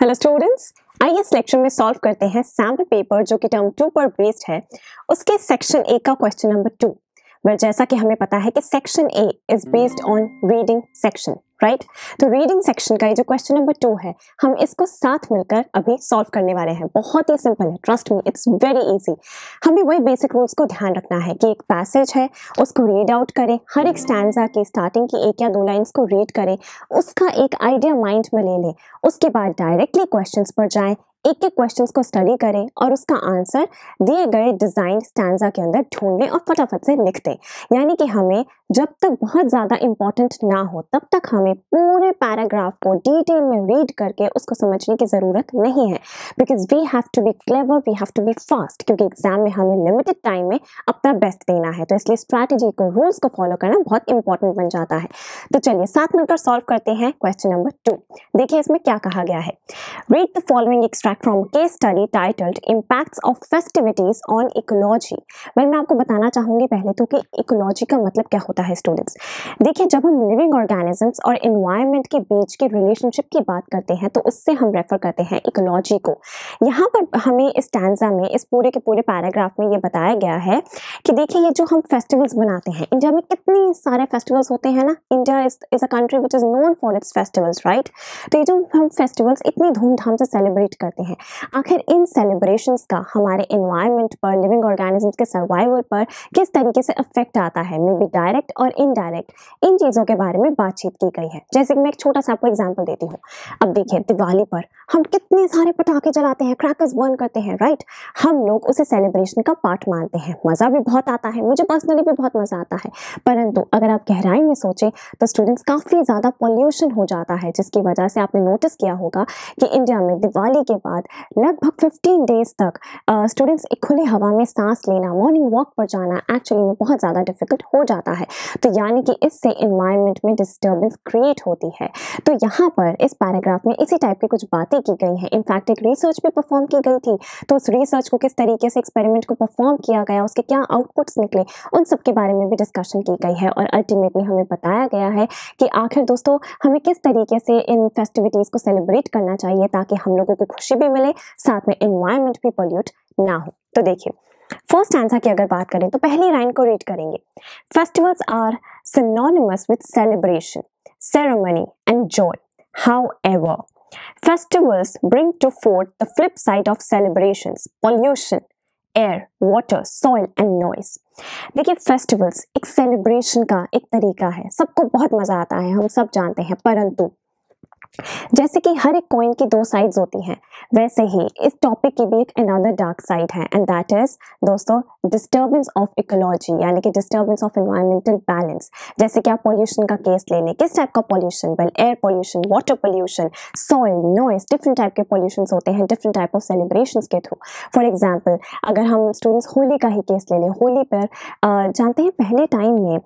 Hello students आइए इस lecture में सॉल्व करते हैं सैम्पल पेपर जो कि टर्म टू पर बेस्ड है उसके सेक्शन ए का क्वेश्चन नंबर टू बट जैसा कि हमें पता है कि section A is based on reading section right तो रीडिंग सेक्शन का ये जो क्वेश्चन नंबर टू है हम इसको साथ मिलकर अभी सॉल्व करने वाले हैं बहुत ही सिंपल है trust me it's very easy हमें वही बेसिक रूल्स को ध्यान रखना है कि एक पैसेज है उसको रीड आउट करें हर एक स्टैंडा की स्टार्टिंग की एक या दो लाइन्स को रीड करें उसका एक आइडिया माइंड में ले लें उसके बाद डायरेक्टली क्वेश्चन पर जाएँ एक एक क्वेश्चंस को स्टडी करें और उसका आंसर दिए गए डिजाइन स्टैंडा के अंदर ढूंढ लें और फटाफट से लिख दें यानी कि हमें जब तक बहुत ज़्यादा इम्पॉर्टेंट ना हो तब तक हमें पूरे पैराग्राफ को डिटेल में रीड करके उसको समझने की ज़रूरत नहीं है because we have to be clever we have to be fast क्योंकि एग्जाम में हमें लिमिटेड टाइम में अपना बेस्ट देना है तो इसलिए स्ट्रैटेजी को रूल्स को फॉलो करना बहुत इंपॉर्टेंट बन जाता है तो चलिए साथ मिलकर सॉल्व करते हैं क्वेश्चन नंबर टू देखिए इसमें क्या कहा गया है read the following extract from case study titled impacts of festivities on ecology मैं आपको बताना चाहूँगी पहले तो कि इकोलॉजी का मतलब क्या होता होता है स्टूडेंट्स देखिए जब हम लिविंग ऑर्गेनिजम्स और इन्वायरमेंट के बीच के रिलेशनशिप की बात करते हैं तो उससे हम रेफर करते हैं इकोलॉजी को यहाँ पर हमें इस टैंजा में इस पूरे के पूरे पैराग्राफ में ये बताया गया है कि देखिए ये जो हम फेस्टिवल्स मनाते हैं इंडिया में कितने सारे फेस्टिवल्स होते हैं ना India is a country which is known for its festivals right तो ये जो हम फेस्टिवल्स इतनी धूमधाम से सेलिब्रेट करते हैं आखिर इन सेलिब्रेशन का हमारे इन्वायरमेंट पर लिविंग ऑर्गेनिजम्स के सर्वाइवल पर किस तरीके से इफेक्ट आता है मे बी डायरेक्ट डायरेक्ट और इनडायरेक्ट इन चीज़ों के बारे में बातचीत की गई है जैसे कि मैं एक छोटा सा आपको एग्जाम्पल देती हूँ अब देखिए दिवाली पर हम कितने सारे पटाखे जलाते हैं क्रैकर्स बर्न करते हैं राइट हम लोग उसे सेलिब्रेशन का पार्ट मानते हैं मज़ा भी बहुत आता है मुझे पर्सनली भी बहुत मज़ा आता है परंतु अगर आप गहराई में सोचें तो स्टूडेंट्स काफ़ी ज़्यादा पॉल्यूशन हो जाता है जिसकी वजह से आपने नोटिस किया होगा कि इंडिया में दिवाली के बाद लगभग फिफ्टीन डेज तक स्टूडेंट्स एक खुले हवा में सांस लेना मॉर्निंग वॉक पर जाना एक्चुअली में बहुत ज़्यादा डिफिकल्ट हो जाता है तो यानी कि इससे इन्वायरमेंट में डिस्टर्बेंस क्रिएट होती है तो यहाँ पर इस पैराग्राफ में इसी टाइप की कुछ बातें की गई हैं इनफैक्ट एक रिसर्च भी परफॉर्म की गई थी तो उस रिसर्च को किस तरीके से एक्सपेरिमेंट को परफॉर्म किया गया उसके क्या आउटपुट्स निकले उन सब के बारे में भी डिस्कशन की गई है और अल्टीमेटली हमें बताया गया है कि आखिर दोस्तों हमें किस तरीके से इन फेस्टिविटीज़ को सेलिब्रेट करना चाहिए ताकि हम लोगों को खुशी भी मिले साथ में इन्वायरमेंट भी पॉल्यूट ना हो तो देखिए फर्स्ट आंसर की अगर बात करें तो पहली लाइन को रीड करेंगे festivals are synonymous with celebration ceremony and joy however festivals bring to fore the flip side of celebration pollution air water soil and noise देखिए फेस्टिवल्स एक सेलिब्रेशन का एक तरीका है सबको बहुत मजा आता है हम सब जानते हैं परंतु जैसे कि हर एक कॉइन की दो साइड्स होती हैं वैसे ही इस टॉपिक की भी एक अनदर डार्क साइड है एंड दैट इज दोस्तों डिस्टर्बेंस ऑफ इकोलॉजी यानी कि डिस्टर्बेंस ऑफ एनवायरमेंटल बैलेंस जैसे कि आप पॉल्यूशन का केस ले लें किस टाइप का pollution well air pollution water pollution soil noise different type के पॉल्यूशन होते हैं डिफरेंट टाइप ऑफ सेलिब्रेशन के थ्रू फॉर एग्जाम्पल अगर हम स्टूडेंट्स होली का ही केस ले लें होली पर जानते हैं पहले टाइम में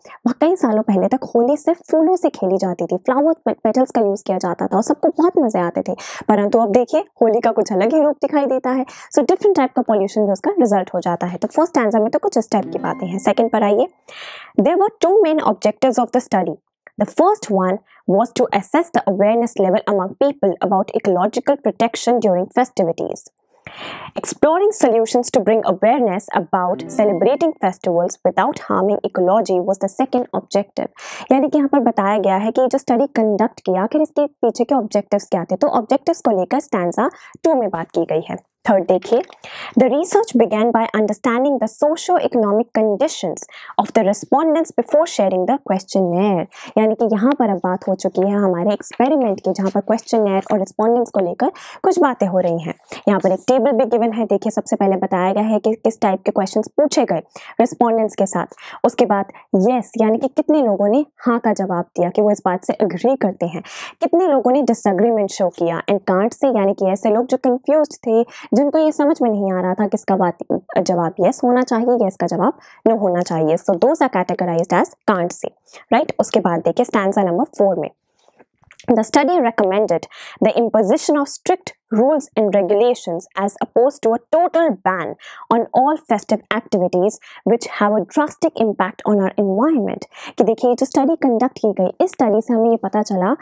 कई सालों पहले तक होली सिर्फ फूलों से खेली जाती थी फ्लावर पेटल्स का यूज़ किया जाता था था और सबको तो बहुत मजे आते थे परंतु अब देखिए होली का कुछ अलग ही रूप दिखाई देता है सो डिफरेंट टाइप का पॉल्यूशन भी उसका रिजल्ट हो जाता है तो फर्स्ट आंसर में तो कुछ इस टाइप की बातें हैं सेकेंड पर आइए there were two main objective of the study The first one was to assess the awareness level among people about ecological protection during festivities. Exploring solutions to bring awareness about celebrating festivals without harming ecology was the second objective. यानी कि यहाँ पर बताया गया है कि जो study conduct किया आखिर इसके पीछे के objectives क्या थे तो objectives को लेकर stanza टू में बात की गई है थर्ड देखिए, the research began by understanding the socio economic condition of the the before sharing the question questionnaire. यानी कि यहाँ पर अब बात हो चुकी है हमारे एक्सपेरिमेंट की जहाँ पर क्वेश्चन questionnaire और respondents को लेकर कुछ बातें हो रही हैं यहाँ पर एक टेबल भी गिवन है देखिए सबसे पहले बताया गया है कि किस टाइप के क्वेश्चन पूछे गए रिस्पॉन्डेंट्स के साथ उसके बाद येस yes, यानी कि कितने लोगों ने हाँ का जवाब दिया कि वो इस बात से अग्री करते हैं कितने लोगों ने डिसग्रीमेंट शो किया एंड कांट से यानी कि ऐसे लोग जो कन्फ्यूज थे जिनको ये समझ में नहीं आ रहा था किसका बात जवाब यस होना चाहिए या का जवाब नो होना चाहिए सो दो categorize as can't say right उसके बाद देखिए स्टैंड नंबर फोर में The study recommended the imposition of strict rules and regulations as opposed to a total ban on all festive activities which have a drastic impact on our environment कि देखिए ये जो study conduct की गई इस study से हमें ये पता चला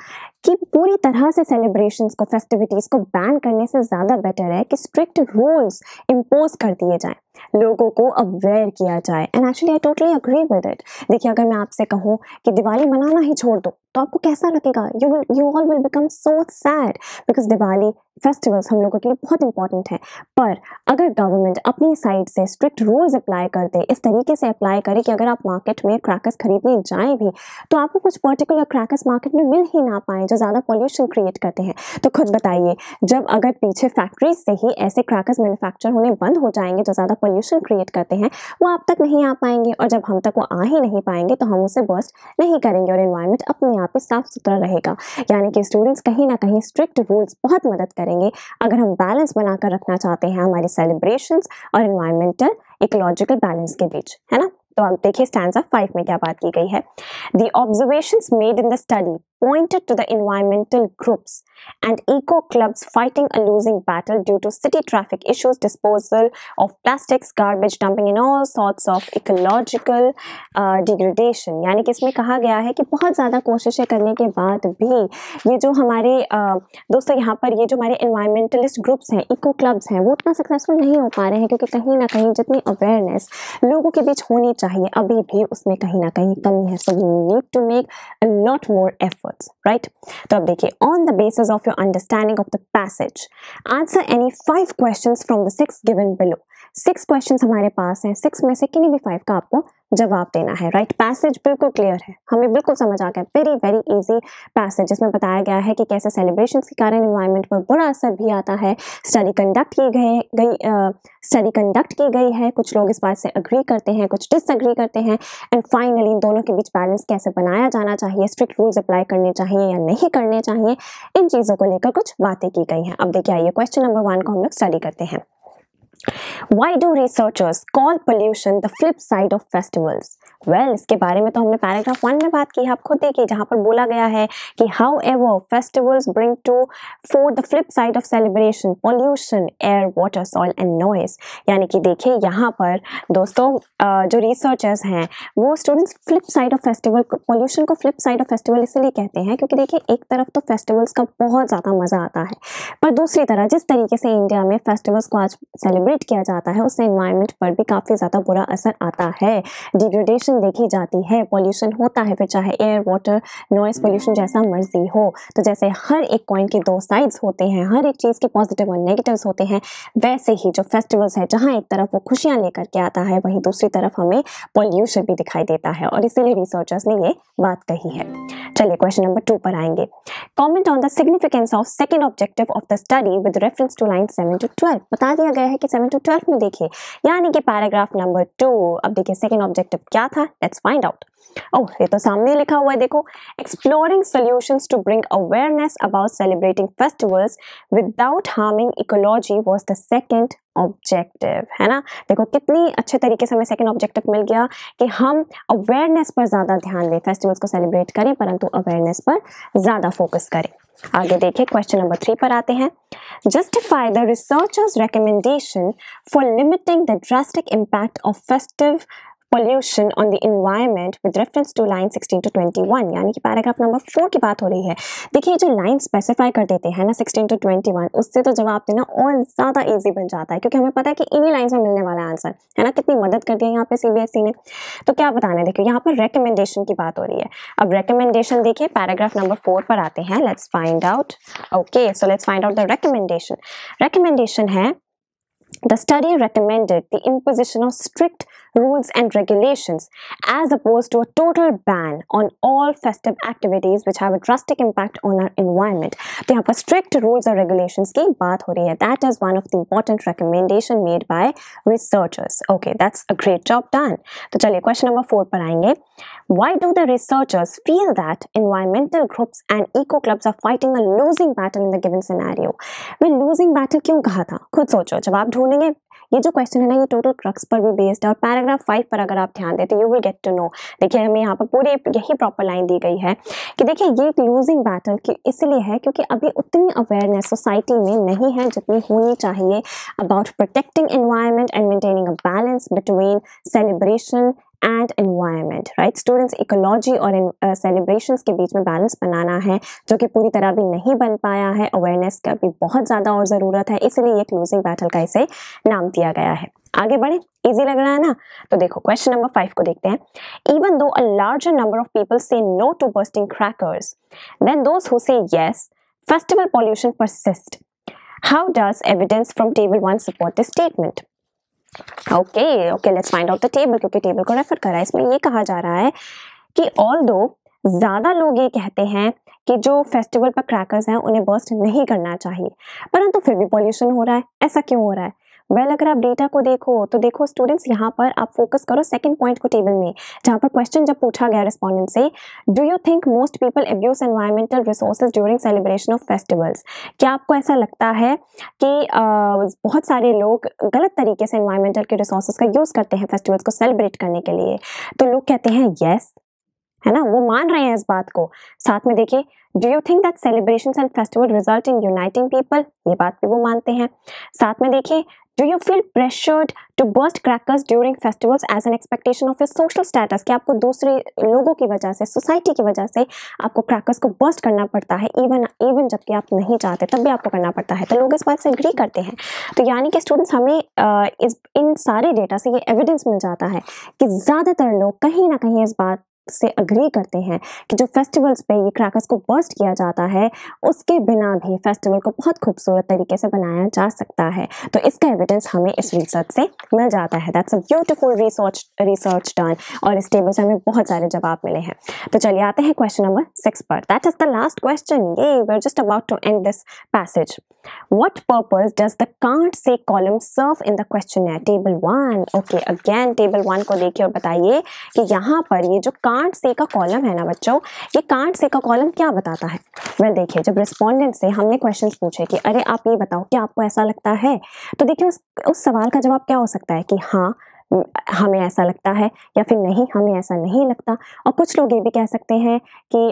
कि पूरी तरह से celebrations को festivities को ban करने से ज़्यादा better है कि strict rules इम्पोज कर दिए जाएं लोगों को अवेयर किया जाए and actually I totally agree with it देखिए अगर मैं आपसे कहूँ कि दिवाली मनाना ही छोड़ दो तो आपको कैसा लगेगा you will you all will become so sad because Diwali festivals हम लोगों के लिए बहुत इंपॉर्टेंट है पर अगर गवर्नमेंट अपनी साइड से स्ट्रिक्ट रूल्स अप्लाई कर दे इस तरीके से अप्लाई करे कि अगर आप मार्केट में क्रैकर्स खरीदने जाएं भी तो आपको कुछ पर्टिकुलर क्रैकर्स मार्केट में मिल ही ना पाए जो ज़्यादा पॉल्यूशन क्रिएट करते हैं तो खुद बताइए जब अगर पीछे फैक्ट्रीज से ही ऐसे क्रैकर्स मैनुफैक्चर होने बंद हो जाएंगे जो ज़्यादा पॉल्यूशन क्रिएट करते हैं वो आप तक नहीं आ पाएंगे और जब हम तक वो आ ही नहीं पाएंगे तो हम उसे बस्ट नहीं करेंगे और इन्वायरमेंट अपने आप ही साफ सुथरा रहेगा यानी कि स्टूडेंट्स कहीं ना कहीं स्ट्रिक्ट रूल्स बहुत मदद करें करेंगे अगर हम बैलेंस बनाकर रखना चाहते हैं हमारे सेलिब्रेशन और इन्वायरमेंटल इकोलॉजिकल बैलेंस के बीच है ना तो आप देखिए स्टैंड फाइव में क्या बात की गई है the observation made in the study pointed to the environmental groups and eco clubs fighting a losing battle due to city traffic issues, disposal of plastics, garbage dumping and all sorts of ecological uh, degradation. यानी कि इसमें कहा गया है कि बहुत ज़्यादा कोशिशें करने के बाद भी ये जो हमारे uh, दोस्तों यहाँ पर ये जो हमारे environmentalist groups हैं eco clubs हैं वो उतना successful नहीं हो पा रहे हैं क्योंकि कहीं ना कहीं जितनी awareness लोगों के बीच होनी चाहिए अभी भी उसमें कहीं ना कहीं कमी है so we need to make a lot more effort. Efforts right तो अब देखिए on the basis of your understanding of the passage answer any five question from the six given below six question हमारे पास हैं six में से किन्हीं भी फाइव का आपको जवाब देना है राइट पैसेज बिल्कुल क्लियर है हमें बिल्कुल समझ आ गया वेरी वेरी इजी पैसेज जिसमें बताया गया है कि कैसे सेलिब्रेशन के कारण इन्वायरमेंट पर बुरा असर भी आता है स्टडी कंडक्ट की गए गई स्टडी कंडक्ट की गई है कुछ लोग इस बात से अग्री करते हैं कुछ डिसअग्री करते हैं एंड फाइनली इन दोनों के बीच बैलेंस कैसे बनाया जाना चाहिए स्ट्रिक्ट रूल्स अप्लाई करने चाहिए या नहीं करने चाहिए इन चीज़ों को लेकर कुछ बातें की गई हैं अब देखिए आइए क्वेश्चन नंबर वन को हम लोग स्टडी करते हैं Why do researchers call pollution the flip side of festivals? Well well, इसके बारे में तो हमने पैराग्राफ वन में बात की है आप खुद देखिए जहाँ पर बोला गया है कि however festivals bring to fore the flip side of celebration pollution air water soil and noise यानी कि देखिए यहाँ पर दोस्तों जो रिसर्चर्स हैं वो students flip side of festival pollution को फ्लिप साइड ऑफ फेस्टिवल इसलिए कहते हैं क्योंकि देखिए एक तरफ तो फेस्टिवल्स का बहुत ज़्यादा मज़ा आता है पर दूसरी तरह जिस तरीके से इंडिया में फेस्टिवल्स को आज सेलिब्रेट किया जाता है उससे इन्वायरमेंट पर भी काफ़ी ज़्यादा बुरा असर आता है डिग्रेडेशन पोल्यूशन देखी जाती है पोल्यूशन होता है फिर चाहे एयर वाटर नॉइस पोल्यूशन जैसा मर्जी हो तो जैसे हर एक कॉइन के दो साइड्स होते हैं हर एक चीज़ के पॉजिटिव और नेगेटिव्स होते हैं वैसे ही जो फेस्टिवल्स है जहाँ एक तरफ वो खुशियाँ लेकर के आता है वहीं दूसरी तरफ हमें पॉल्यूशन भी दिखाई देता है और इसीलिए रिसर्चर्स ने ये बात कही है चलिए क्वेश्चन नंबर टू पर आएंगे comment on the significance of second objective of the study with reference to line seven to twelve बता दिया गया है कि सेवन टू ट्वेल्व में देखिए यानी कि पैराग्राफ नंबर टू अब देखिए सेकंड ऑब्जेक्टिव क्या था था लेट्स फाइंड आउट ओह ये तो सामने लिखा हुआ है देखो exploring solutions to bring awareness about celebrating festivals without harming ecology was the second objective है ना देखो कितनी अच्छे तरीके से हमें सेकंड ऑब्जेक्टिव मिल गया कि हम अवेयरनेस पर ज़्यादा ध्यान दें फेस्टिवल्स को सेलिब्रेट करें परंतु अवेयरनेस पर ज़्यादा फोकस करें आगे देखिए क्वेश्चन नंबर थ्री पर आते हैं justify the researchers recommendation for limiting the drastic impact of festive pollution on the environment with reference to line 16 to 21 यानी कि पैराग्राफ नंबर फोर की बात हो रही है देखिए जो लाइन स्पेसिफाई कर देते हैं ना 16 टू 21 उससे तो जवाब देना और ज़्यादा ईजी बन जाता है क्योंकि हमें पता है कि इन्हीं लाइन में मिलने वाला आंसर है ना कितनी मदद कर दिया यहाँ पे सी ने तो क्या बताना है देखिए यहाँ पर रिकमेंडेशन की बात हो रही है अब रिकमेंडेशन देखिए पैराग्राफ नंबर फोर पर आते हैं let's find out okay so let's find out the recommendation recommendation है The study recommended the imposition of strict rules and regulations, as opposed to a total ban on all festive activities which have a drastic impact on our environment. they have a strict rules or regulations की बात हो That is one of the important recommendation made by researchers. Okay, that's a great job done. तो चलिए question number four पर आएंगे. Why do the researchers feel that environmental groups and eco clubs are fighting a losing battle in the given scenario? Way losing battle क्यों कहा था? खुद सोचो. जवाब ढूंढेंगे. ये जो क्वेश्चन है ना ये टोटल क्रक्स पर भी बेस्ड है और पैराग्राफ फाइव पर अगर आप ध्यान दें तो you will get to know देखिए हमें यहाँ पर पूरी यही प्रॉपर लाइन दी गई है कि देखिए ये एक लूजिंग बैटल इसलिए है क्योंकि अभी उतनी अवेयरनेस सोसाइटी में नहीं है जितनी होनी चाहिए about protecting environment and maintaining a balance between celebration and environment right students ecology और सेलिब्रेशन uh, के बीच में बैलेंस बनाना है जो कि पूरी तरह भी नहीं बन पाया है अवेयरनेस का भी बहुत ज़्यादा और ज़रूरत है इसलिए ये क्लोजिंग बैटल का इसे नाम दिया गया है आगे बढ़े इजी लग रहा है ना तो देखो क्वेश्चन नंबर फाइव को देखते हैं even though a larger number of people say no to bursting crackers than those who say yes festival pollution persist how does evidence from table one support the statement okay okay let's find out the table क्योंकि table को refer करा है इसमें ये कहा जा रहा है कि ऑल दो ज़्यादा लोग ये कहते हैं कि जो फेस्टिवल पर क्रैकर्स हैं उन्हें बर्स्ट नहीं करना चाहिए परंतु फिर भी पॉल्यूशन हो रहा है ऐसा क्यों हो रहा है वेल well, अगर आप डेटा को देखो तो देखो स्टूडेंट्स यहाँ पर आप फोकस करो सेकंड पॉइंट को टेबल में जहाँ पर क्वेश्चन जब पूछा गया रिस्पॉन्डेंट से do you think most people abuse environmental resources during celebration of festivals क्या आपको ऐसा लगता है कि uh, बहुत सारे लोग गलत तरीके से एनवायरमेंटल के रिसोर्सेज का यूज़ करते हैं फेस्टिवल्स को सेलिब्रेट करने के लिए तो लोग कहते हैं येस yes. है ना वो मान रहे हैं इस बात को साथ में देखिए do you think that celebration and festival result in uniting people ये बात भी वो मानते हैं साथ में देखिए do you feel pressured to burst crackers during festivals as an expectation of your social status कि आपको दूसरे लोगों की वजह से सोसाइटी की वजह से आपको क्रैकर्स को बर्स्ट करना पड़ता है इवन इवन जबकि आप नहीं चाहते तब भी आपको करना पड़ता है तो लोग इस बात से एग्री करते हैं तो यानी कि स्टूडेंट्स हमें इस इन सारे डेटा से ये एविडेंस मिल जाता है कि ज़्यादातर लोग कहीं ना कहीं इस बात से अग्री करते हैं कि जो फेस्टिवल्स पे ये क्रैकर्स को बर्स्ट किया जाता है उसके बिना भी फेस्टिवल को बहुत खूबसूरत तरीके से बनाया जा सकता है तो इसका एविडेंस हमें इस रिसर्च से मिल जाता है that's a beautiful research research done और इस टेबल से हमें बहुत सारे जवाब मिले हैं तो चलिए आते हैं क्वेश्चन नंबर सिक्स पर that is the last question ये we are just about to end this passage What purpose does the can't say column serve in the questionnaire? Table 1. Okay, again, table 1 को देखिए और बताइए कि यहाँ पर ये जो can't कांट से का कॉलम है ना बच्चों ये कांट से का कॉलम क्या बताता है वेल well, देखिए जब रिस्पॉन्डेंट से हमने क्वेश्चन पूछे कि अरे आप ये बताओ क्या आपको ऐसा लगता है तो देखिए उस उस सवाल का जवाब क्या हो सकता है कि हाँ हमें ऐसा लगता है या फिर नहीं हमें ऐसा नहीं लगता और कुछ लोग ये भी कह सकते हैं कि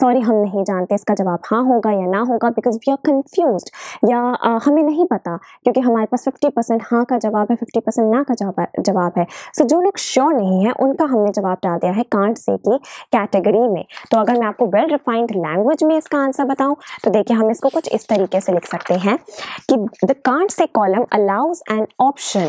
सॉरी हम नहीं जानते इसका जवाब हाँ होगा या ना होगा बिकॉज वी आर कन्फ्यूज या आ, हमें नहीं पता क्योंकि हमारे पास फिफ्टी परसेंट हाँ का जवाब है फिफ्टी परसेंट ना का जवाब जवाब है सो so, जो लोग श्योर नहीं है उनका हमने जवाब डाल दिया है कांट से की कैटेगरी में तो अगर मैं आपको वेल रिफाइंड लैंग्वेज में इसका आंसर बताऊँ तो देखिए हम इसको कुछ इस तरीके से लिख सकते हैं कि the can't say column allows an option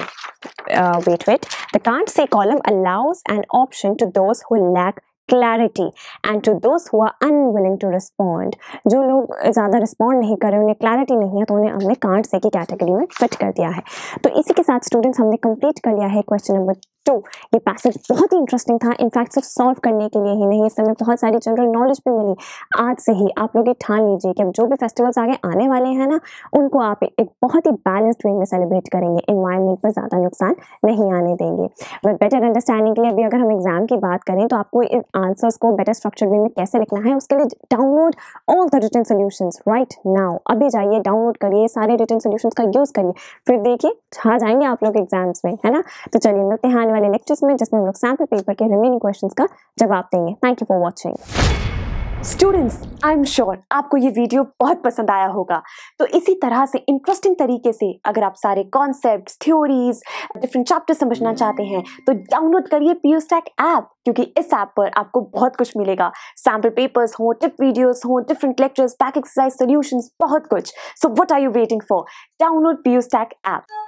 uh, wait, wait. The can't say column allows an option to those who lack clarity and to those who are unwilling to respond जो लोग ज़्यादा रिस्पॉन्ड नहीं कर रहे उन्हें क्लैरिटी नहीं है तो उन्हें हमने कार्ड से की कैटेगरी में फिट कर दिया है तो इसी के साथ स्टूडेंट्स हमने कंप्लीट कर लिया है क्वेश्चन नंबर टू तो ये पैसेज बहुत ही इंटरेस्टिंग था इनफैक्ट सिर्फ सॉल्व करने के लिए ही नहीं इस समय बहुत सारी जनरल नॉलेज भी मिली आज से ही आप लोग ये ठान लीजिए कि अब जो भी फेस्टिवल्स आगे आने वाले हैं ना उनको आप एक बहुत ही बैलेंस्ड वे में सेलिब्रेट करेंगे इन्वायरमेंट पर ज़्यादा नुकसान नहीं आने देंगे बट बेटर अंडरस्टैंडिंग के लिए अभी अगर हम एग्जाम की बात करें तो आपको इन आंसर्स को बेटर स्ट्रक्चर वे में कैसे लिखना है उसके लिए download all the return solution right now अभी जाइए डाउनलोड करिए सारे रिटर्न सोल्यूशन का यूज़ करिए फिर देखिए छा जाएंगे आप लोग एग्जाम्स में है ना तो चलिए मिलते हैं वाले लेक्चर्स में जिसमें हम लोग सैम्पल पेपर के रिमेनिंग क्वेश्चन का जवाब देंगे thank you for watching students I am sure आपको ये वीडियो बहुत पसंद आया होगा तो इसी तरह से इंटरेस्टिंग तरीके से अगर आप सारे कॉन्सेप्ट थ्योरीज डिफरेंट चैप्टर समझना चाहते हैं तो डाउनलोड करिए पी स्टैक ऐप क्योंकि इस ऐप पर आपको बहुत कुछ मिलेगा सैम्पल पेपर्स हो टिप वीडियोस हो different lectures pack exercise solution बहुत कुछ so what are you waiting for download P stack app